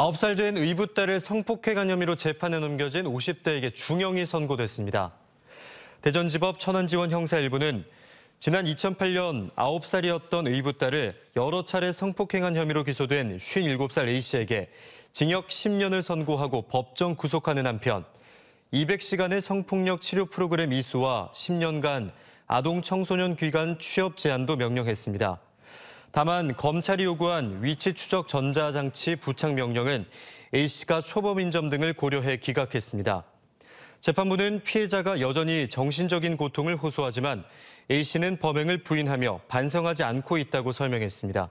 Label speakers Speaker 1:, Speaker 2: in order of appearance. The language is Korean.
Speaker 1: 9살 된 의붓딸을 성폭행한 혐의로 재판에 넘겨진 50대에게 중형이 선고됐습니다. 대전지법 천안지원 형사 1부는 지난 2008년 9살이었던 의붓딸을 여러 차례 성폭행한 혐의로 기소된 57살 A씨에게 징역 10년을 선고하고 법정 구속하는 한편 200시간의 성폭력 치료 프로그램 이수와 10년간 아동 청소년 귀간 취업 제한도 명령했습니다. 다만 검찰이 요구한 위치 추적 전자장치 부착 명령은 A씨가 초범인 점 등을 고려해 기각했습니다. 재판부는 피해자가 여전히 정신적인 고통을 호소하지만 A씨는 범행을 부인하며 반성하지 않고 있다고 설명했습니다.